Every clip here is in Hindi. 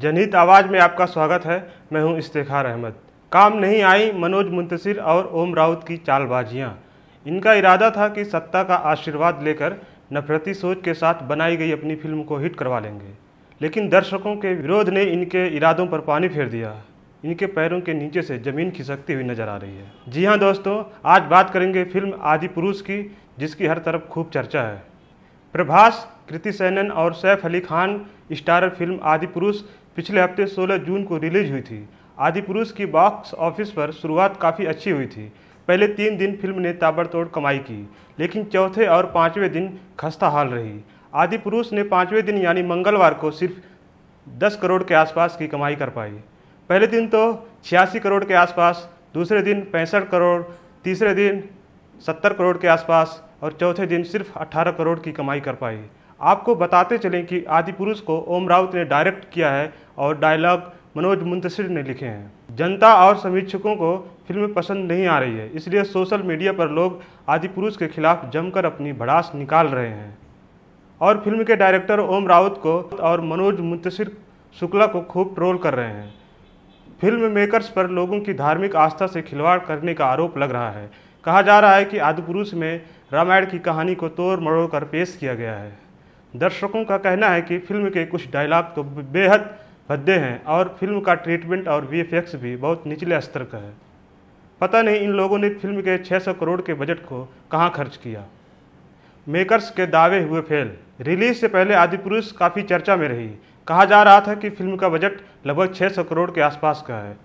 जनहित आवाज़ में आपका स्वागत है मैं हूं इस्तेखार अहमद काम नहीं आई मनोज मुंतसिर और ओम राउत की चालबाजियां इनका इरादा था कि सत्ता का आशीर्वाद लेकर नफरती सोच के साथ बनाई गई अपनी फिल्म को हिट करवा लेंगे लेकिन दर्शकों के विरोध ने इनके इरादों पर पानी फेर दिया इनके पैरों के नीचे से ज़मीन खिसकती हुई नज़र आ रही है जी हाँ दोस्तों आज बात करेंगे फिल्म आदि पुरुष की जिसकी हर तरफ खूब चर्चा है प्रभास कृति सैनन और Saif Ali Khan starrer film Adipurush पिछले हफ्ते 16 जून को रिलीज हुई थी आदि पुरुष की बॉक्स ऑफिस पर शुरुआत काफ़ी अच्छी हुई थी पहले तीन दिन फिल्म ने ताबड़तोड़ कमाई की लेकिन चौथे और पाँचवें दिन खस्ता हाल रही आदि पुरुष ने पाँचवें दिन यानी मंगलवार को सिर्फ दस करोड़ के आसपास की कमाई कर पाई पहले दिन तो छियासी करोड़ के आसपास दूसरे दिन पैंसठ करोड़ तीसरे दिन सत्तर करोड़ के आसपास और चौथे दिन सिर्फ 18 करोड़ की कमाई कर पाई आपको बताते चलें कि आदि पुरुष को ओम राउत ने डायरेक्ट किया है और डायलॉग मनोज मुंतशिर ने लिखे हैं जनता और समीक्षकों को फिल्म पसंद नहीं आ रही है इसलिए सोशल मीडिया पर लोग आदि पुरुष के खिलाफ जमकर अपनी भड़ास निकाल रहे हैं और फिल्म के डायरेक्टर ओम राउत को और मनोज मुंतशिर शुक्ला को खूब ट्रोल कर रहे हैं फिल्म मेकर्स पर लोगों की धार्मिक आस्था से खिलवाड़ करने का आरोप लग रहा है कहा जा रहा है कि आदिपुरुष में रामायण की कहानी को तोड़ मरोड़ कर पेश किया गया है दर्शकों का कहना है कि फिल्म के कुछ डायलॉग तो बेहद भद्दे हैं और फिल्म का ट्रीटमेंट और वी भी बहुत निचले स्तर का है पता नहीं इन लोगों ने फिल्म के 600 करोड़ के बजट को कहाँ खर्च किया मेकर्स के दावे हुए फेल रिलीज से पहले आदिपुरुष काफ़ी चर्चा में रही कहा जा रहा था कि फिल्म का बजट लगभग 600 करोड़ के आसपास का है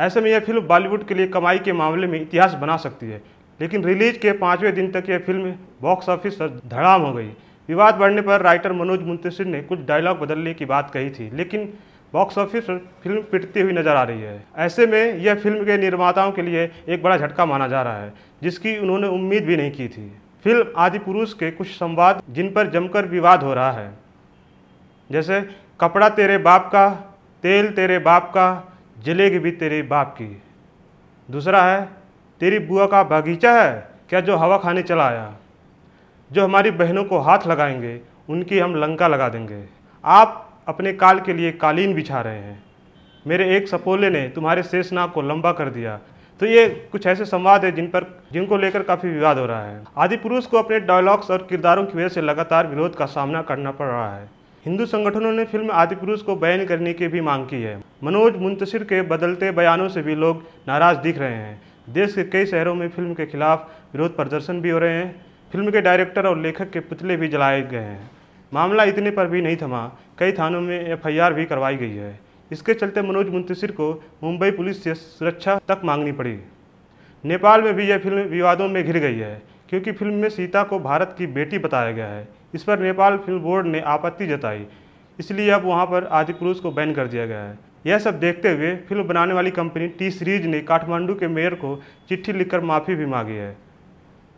ऐसे में यह फिल्म बॉलीवुड के लिए कमाई के मामले में इतिहास बना सकती है लेकिन रिलीज के पाँचवें दिन तक यह फिल्म बॉक्स ऑफिस पर धड़ाम हो गई विवाद बढ़ने पर राइटर मनोज मुंतशिर ने कुछ डायलॉग बदलने की बात कही थी लेकिन बॉक्स ऑफिस पर फिल्म पिटती हुई नजर आ रही है ऐसे में यह फिल्म के निर्माताओं के लिए एक बड़ा झटका माना जा रहा है जिसकी उन्होंने उम्मीद भी नहीं की थी फिल्म आदि पुरुष के कुछ संवाद जिन पर जमकर विवाद हो रहा है जैसे कपड़ा तेरे बाप का तेल तेरे बाप का जलेगी भी तेरे बाप की दूसरा है तेरी बुआ का बगीचा है क्या जो हवा खाने चला आया जो हमारी बहनों को हाथ लगाएंगे उनकी हम लंका लगा देंगे आप अपने काल के लिए कालीन बिछा रहे हैं मेरे एक सपोले ने तुम्हारे शेष को लंबा कर दिया तो ये कुछ ऐसे संवाद है जिन पर जिनको लेकर काफ़ी विवाद हो रहा है आदि पुरुष को अपने डायलॉग्स और किरदारों की वजह से लगातार विरोध का सामना करना पड़ रहा है हिंदू संगठनों ने फिल्म आदि पुरुष को बैन करने की भी मांग की है मनोज मुंतशिर के बदलते बयानों से भी लोग नाराज़ दिख रहे हैं देश के कई शहरों में फिल्म के खिलाफ विरोध प्रदर्शन भी हो रहे हैं फिल्म के डायरेक्टर और लेखक के पुतले भी जलाए गए हैं मामला इतने पर भी नहीं थमा कई थानों में एफआईआर भी करवाई गई है इसके चलते मनोज मुंतशिर को मुंबई पुलिस से सुरक्षा तक मांगनी पड़ी नेपाल में भी यह फिल्म विवादों में घिर गई है क्योंकि फिल्म में सीता को भारत की बेटी बताया गया है इस पर नेपाल फिल्म बोर्ड ने आपत्ति जताई इसलिए अब वहाँ पर आदि पुरुष को बैन कर दिया गया है यह सब देखते हुए फिल्म बनाने वाली कंपनी टी सीरीज ने काठमांडू के मेयर को चिट्ठी लिखकर माफ़ी भी मांगी है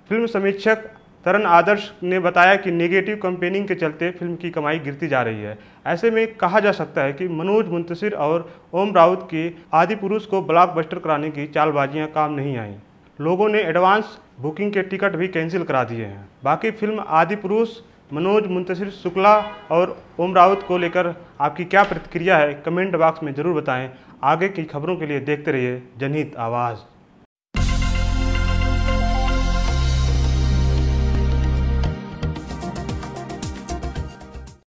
फिल्म समीक्षक तरन आदर्श ने बताया कि नेगेटिव कंपेनिंग के चलते फिल्म की कमाई गिरती जा रही है ऐसे में कहा जा सकता है कि मनोज मुंतसिर और ओम राउत के आदि पुरुष को ब्लॉकबस्टर कराने की चालबाजियां काम नहीं आईं लोगों ने एडवांस बुकिंग के टिकट भी कैंसिल करा दिए हैं बाकी फिल्म आदि पुरुष मनोज मुंतशिर शुक्ला और ओम राउत को लेकर आपकी क्या प्रतिक्रिया है कमेंट बॉक्स में ज़रूर बताएं आगे की खबरों के लिए देखते रहिए जनहित आवाज़